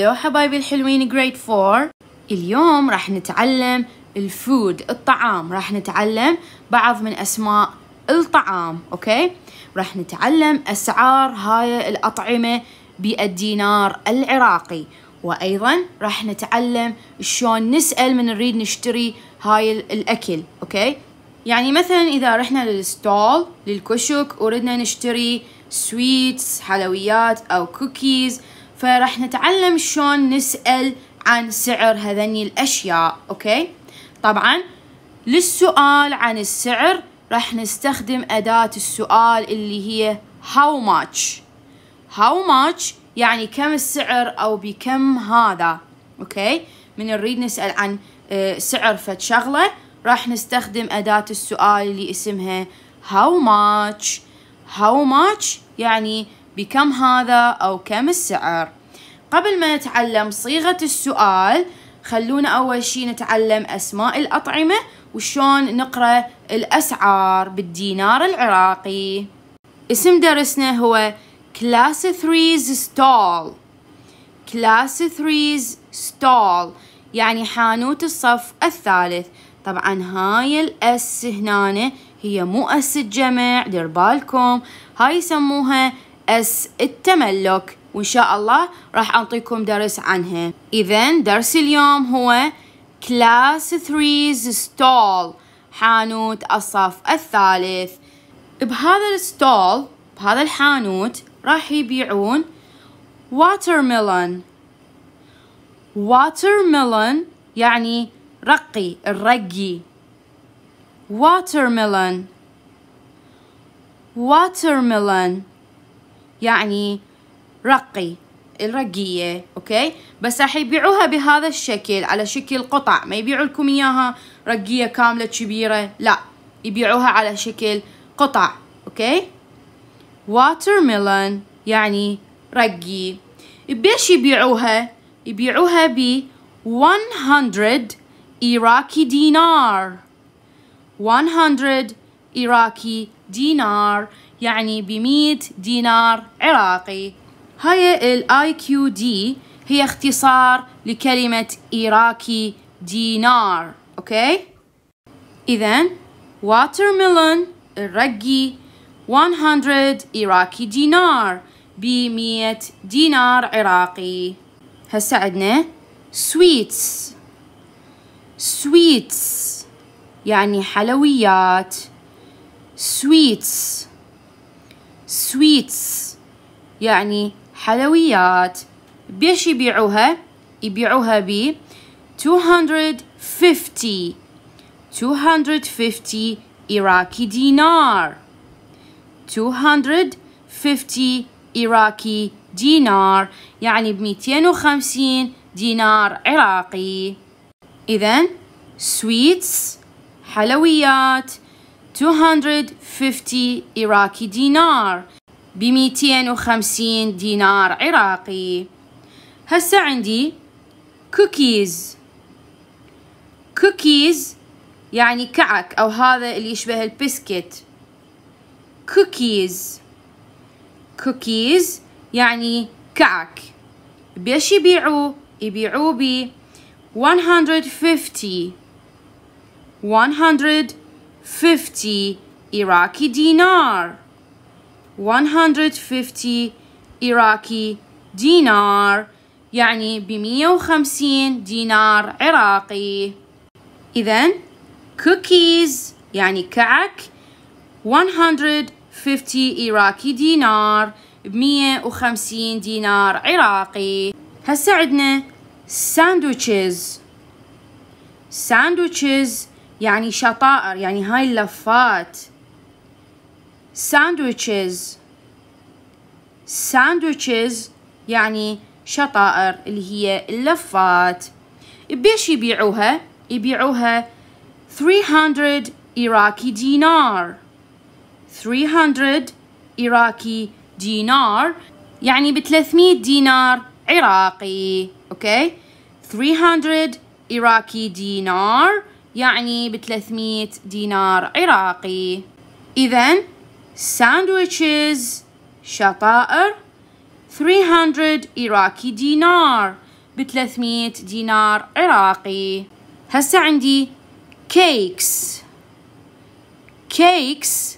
الو حبايبي الحلوين جريد 4 اليوم راح نتعلم الفود الطعام راح نتعلم بعض من اسماء الطعام اوكي راح نتعلم اسعار هاي الاطعمه بالدينار العراقي وايضا راح نتعلم شلون نسال من نريد نشتري هاي الاكل اوكي يعني مثلا اذا رحنا للستول للكشك وردنا نشتري سويتس حلويات او كوكيز فراح نتعلم شلون نسأل عن سعر هذني الأشياء أوكي طبعا للسؤال عن السعر راح نستخدم أداة السؤال اللي هي how much how much يعني كم السعر أو بكم هذا أوكي من نريد نسأل عن آه، سعر فد شغلة راح نستخدم أداة السؤال اللي اسمها how much how much يعني بكم هذا أو كم السعر قبل ما نتعلم صيغة السؤال خلونا أول شي نتعلم أسماء الأطعمة وشون نقرأ الأسعار بالدينار العراقي اسم درسنا هو Class 3's Stall Class 3's Stall يعني حانوت الصف الثالث طبعا هاي الأس هنا هي مو أس الجمع دير بالكم هاي يسموها أس التملك وإن شاء الله راح أعطيكم درس عنها إذا درس اليوم هو كلاس 3's ستول حانوت الصف الثالث بهذا الستول بهذا الحانوت راح يبيعون watermelon watermelon يعني رقي الرقي watermelon watermelon يعني رقي الرقية أوكي بس راح يبيعوها بهذا الشكل على شكل قطع ما يبيعوا لكم إياها رقية كاملة كبيرة لا يبيعوها على شكل قطع أوكي واتر ميلون يعني رقي بيش يبيعوها يبيعوها ب 100 إيراكي دينار 100 إيراكي دينار يعني بمية دينار عراقي هاي الاي كيو دي هي اختصار لكلمة إيراكي دينار أوكي إذا watermelon الرقي 100 إيراكي دينار ب 100 دينار عراقي هسا عندنا sweets sweets يعني حلويات sweets sweets يعني حلويات بيش يبيعوها يبيعوها ب 250 250 Iraqi دينار 250 Iraqi دينار يعني ب 250 دينار عراقي إذا سويتس حلويات 250 Iraqi دينار بميتين وخمسين دينار عراقي هسا عندي كوكيز كوكيز يعني كعك أو هذا اللي يشبه البسكت كوكيز كوكيز يعني كعك بيش يبيعو يبيعو ب 150 150 إراكي دينار 150 Iraqi دينار يعني ب 150 دينار عراقي إذا cookies يعني كعك 150 إيراكي دينار ب 150 دينار عراقي هسه عندنا ساندويتشز ساندويتشز يعني شطائر يعني هاي اللفات sandwiches sandwiches يعني شطائر اللي هي اللفات بيش يبيعوها يبيعوها 300 إيراكي دينار 300 إيراكي دينار يعني ب 300 دينار عراقي اوكي 300 إيراكي دينار يعني ب 300 دينار عراقي إذا sandwiches شطائر 300 إيراكي دينار ب 300 دينار عراقي هسه عندي كيكس كيكس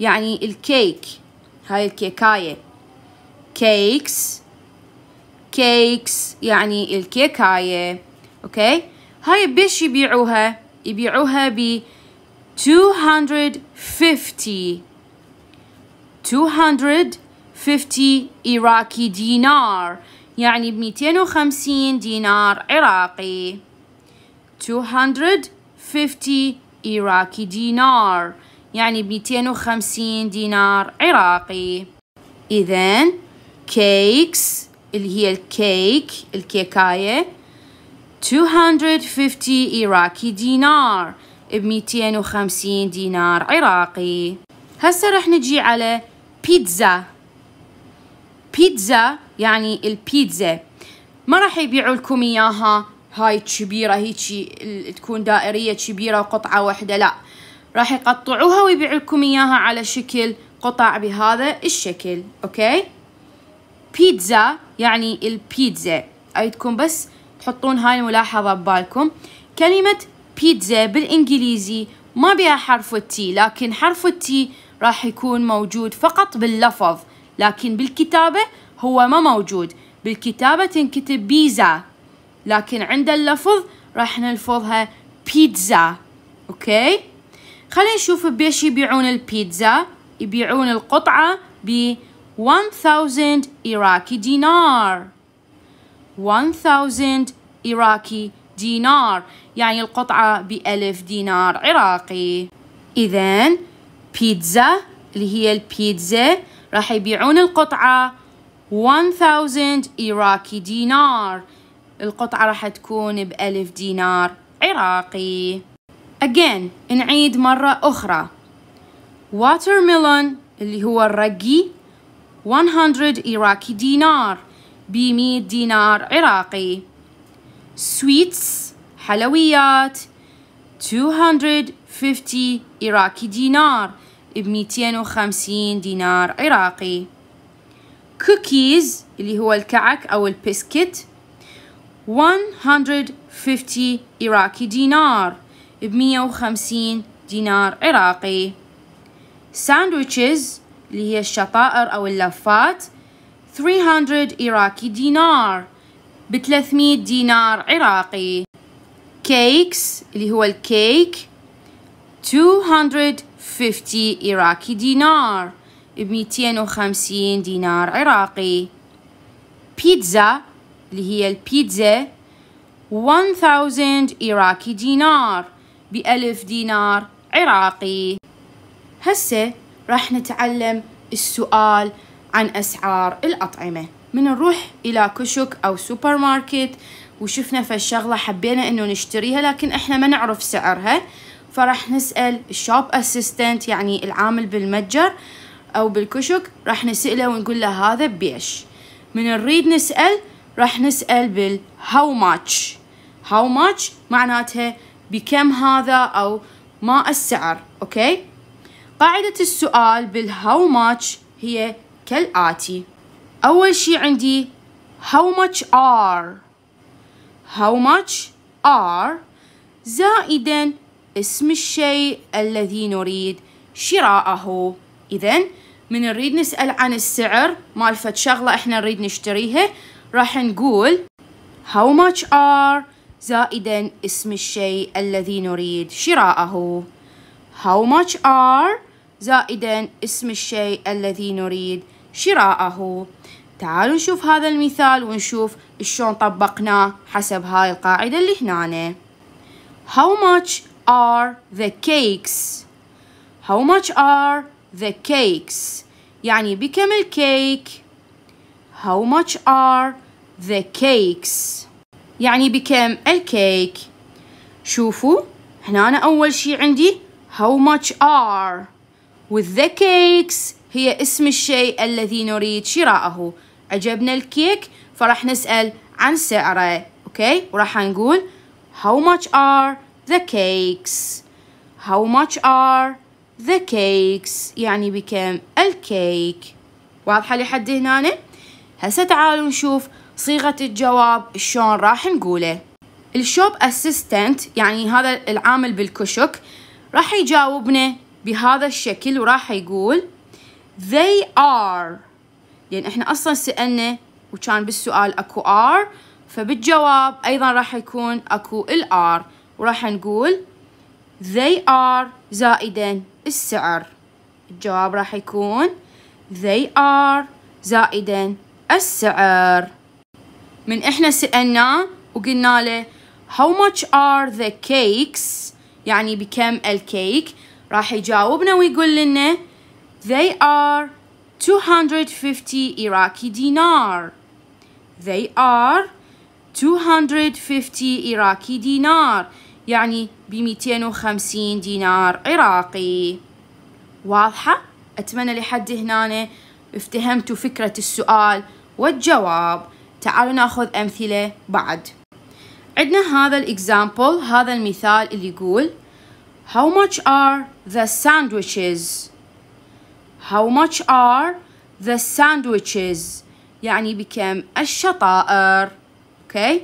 يعني الكيك هاي الكيكاية كيكس كيكس يعني الكيكاية اوكي هاي بيش يبيعوها يبيعوها ب 250 250 Iraqi dinar يعني ب 250 دينار عراقي 250 إيراكي دينار يعني ب 250 دينار عراقي إذا كيكس اللي هي الكيك الكيكاية 250 إيراكي دينار ب 250 دينار عراقي هسه رح نجي على بيتزا بيتزا يعني البيتزا ما راح يبيعوا لكم اياها هاي كبيرة هيجي تكون دائرية كبيرة وقطعة واحدة لا راح يقطعوها ويبيعوا لكم اياها على شكل قطع بهذا الشكل اوكي بيتزا يعني البيتزا ايدكم بس تحطون هاي الملاحظة ببالكم كلمة بيتزا بالانجليزي ما بيها حرف التي لكن حرف التي راح يكون موجود فقط باللفظ لكن بالكتابة هو ما موجود بالكتابة تنكتب بيزا لكن عند اللفظ راح نلفظها بيتزا اوكي خلينا نشوف بيش يبيعون البيتزا يبيعون القطعة ب 1000 إيراكي دينار 1000 إيراكي دينار يعني القطعة بألف دينار عراقي إذن بيتزا اللي هي البيتزا راح يبيعون القطعة 1000 إيراكي دينار القطعة راح تكون بألف دينار عراقي Again نعيد مرة أخرى watermelon اللي هو الرقي 100 إيراكي دينار بمية دينار عراقي sweets حلويات 250 إيراكي دينار بميتين وخمسين دينار عراقي كوكيز اللي هو الكعك أو البسكت 150 عراقي دينار ب 150 دينار عراقي ساندويتشز اللي هي الشطائر أو اللفات 300 عراقي دينار ب 300 دينار عراقي كيكس اللي هو الكيك 200 50 إيراكي دينار بميتين وخمسين دينار عراقي بيتزا اللي هي البيتزا 1000 إيراكي دينار بألف دينار عراقي هسه راح نتعلم السؤال عن أسعار الأطعمة من نروح إلى كشك أو سوبر ماركت وشفنا فالشغلة حبينا إنه نشتريها لكن إحنا ما نعرف سعرها فرح نسأل الشوب اسيستنت يعني العامل بالمتجر او بالكشك راح نسأله ونقول له هذا بيش من نريد نسأل راح نسأل بال how much how much معناتها بكم هذا او ما السعر اوكي قاعدة السؤال بال how much هي كالآتي أول شي عندي how much are how much are زائدا اسم الشيء الذي نريد شراءه إذا من نريد نسأل عن السعر مال فد شغلة احنا نريد نشتريها راح نقول how much are زائدا اسم الشيء الذي نريد شراءه how much are زائدا اسم الشيء الذي نريد شراءه تعالوا نشوف هذا المثال ونشوف شلون طبقناه حسب هاي القاعدة اللي هنا how much are the cakes how much are the cakes يعني بكم الكيك how much are the cakes يعني بكم الكيك شوفوا هنا أنا أول شي عندي how much are with the cakes هي اسم الشيء الذي نريد شراءه عجبنا الكيك فراح نسأل عن سعره أوكي وراح نقول how much are the cakes how much are the cakes يعني بكم الكيك واضحة لحد هنا هسه تعالوا نشوف صيغة الجواب شلون راح نقوله الشوب اسيستنت يعني هذا العامل بالكشك راح يجاوبنا بهذا الشكل وراح يقول they are لأن إحنا أصلا سألنا وكان بالسؤال أكو are فبالجواب أيضا راح يكون أكو الار وراح نقول they are زائدا السعر الجواب راح يكون they are زائدا السعر من احنا سألنا وقلنا له how much are the cakes يعني بكم الكيك راح يجاوبنا ويقول لنا they are 250 Iraqi dinar they are 250 Iraqi dinar يعني بميتين وخمسين دينار عراقي واضحة؟ أتمنى لحد هنا افتهمتوا فكرة السؤال والجواب تعالوا ناخذ أمثلة بعد عندنا هذا الاكزامبل هذا المثال اللي يقول How much are the sandwiches? How much are the sandwiches? يعني بكم الشطائر؟ اوكي؟ okay.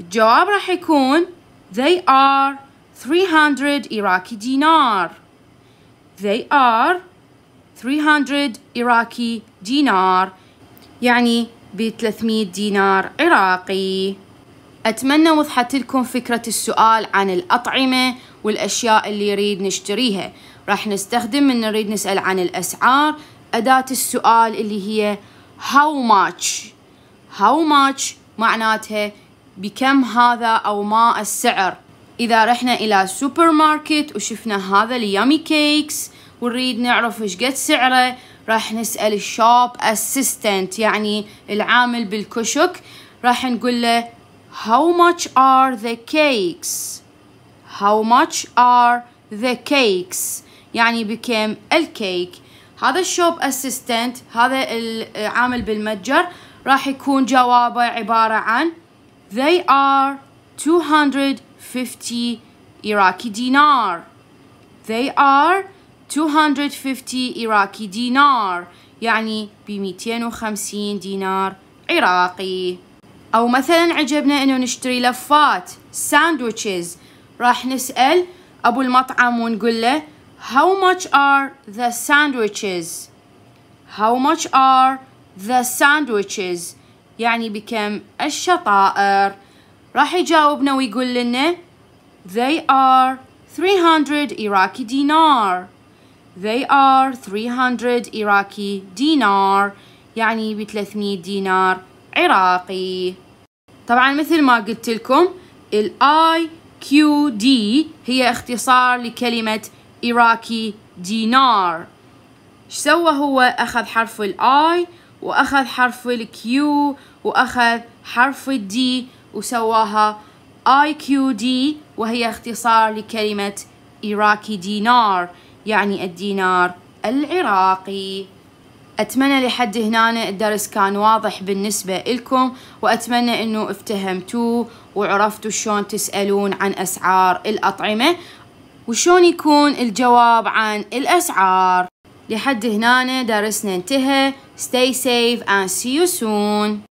الجواب راح يكون They are 300 Iraqi dinar. They are 300 Iraqi dinar يعني ب 300 دينار عراقي أتمنى وضحت لكم فكرة السؤال عن الأطعمة والأشياء اللي يريد نشتريها راح نستخدم من نريد نسأل عن الأسعار أداة السؤال اللي هي how much how much معناتها بكم هذا أو ما السعر إذا رحنا إلى سوبر ماركت وشفنا هذا اليامي كيكس ونريد نعرف إيش قد سعره راح نسأل الشوب أسيستنت يعني العامل بالكشك راح نقول له How much are the cakes? How much are the cakes? يعني بكم الكيك هذا الشوب أسيستنت هذا العامل بالمتجر راح يكون جوابه عبارة عن They are 250 Iraqi dinar. They are 250 Iraqi dinar يعني ب 250 دينار عراقي أو مثلا عجبنا أنه نشتري لفات ساندويتشز راح نسأل أبو المطعم ونقول له How much are the sandwiches? How much are the sandwiches? يعني بكم الشطائر راح يجاوبنا ويقول لنا they are 300 Iraqi dinar they are 300 Iraqi dinar يعني ب 300 دينار عراقي طبعا مثل ما قلت لكم الاي كيو دي هي اختصار لكلمة Iraqi دينار شو سوى هو اخذ حرف ال I وأخذ حرف الكيو وأخذ حرف الدي وسواها اي كيو دي وهي اختصار لكلمة إيراكي دينار يعني الدينار العراقي أتمنى لحد هنا الدرس كان واضح بالنسبة لكم وأتمنى أنه افتهمتوه وعرفتوا شلون تسألون عن أسعار الأطعمة وشون يكون الجواب عن الأسعار لحد هنا درسنا انتهى stay safe and see you soon